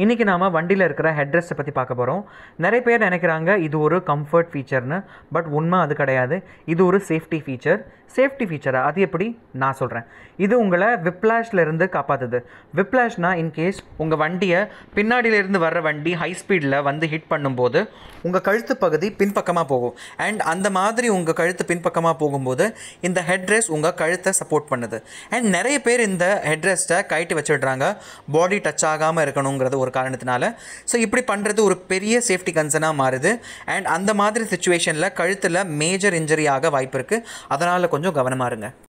இன்றைக்கி நாம் வண்டியில் இருக்கிற ஹெட் பற்றி பார்க்க போகிறோம் நிறைய பேர் நினைக்கிறாங்க இது ஒரு கம்ஃபர்ட் ஃபீச்சர்னு பட் உண்மை அது கிடையாது இது ஒரு சேஃப்டி ஃபீச்சர் சேஃப்டி ஃபீச்சரை அது எப்படி நான் சொல்கிறேன் இது உங்களை விப்ளாஷ்லேருந்து காப்பாற்றுது விப்ளாஷ்னால் இன்கேஸ் உங்கள் வண்டியை பின்னாடியிலேருந்து வர்ற வண்டி ஹை ஸ்பீடில் வந்து ஹிட் பண்ணும்போது உங்கள் கழுத்து பகுதி பின்பக்கமாக போகும் அண்ட் அந்த மாதிரி உங்கள் கழுத்து பின்பக்கமாக போகும்போது இந்த ஹெட் உங்கள் கழுத்தை சப்போர்ட் பண்ணுது அண்ட் நிறைய பேர் இந்த ஹெட்ரெஸ்ட்டை கைட்டு வச்சுடுறாங்க பாடி டச் ஆகாமல் இருக்கணுங்கிறது ஒரு காரணத்தினால ஸோ இப்படி பண்ணுறது ஒரு பெரிய சேஃப்டி கன்சர்னாக மாறுது அண்ட் அந்த மாதிரி சுச்சுவேஷனில் கழுத்தில் மேஜர் இன்ஜுரி ஆக வாய்ப்பு இருக்குது அதனால் கொஞ்சம் கவனமாக இருங்க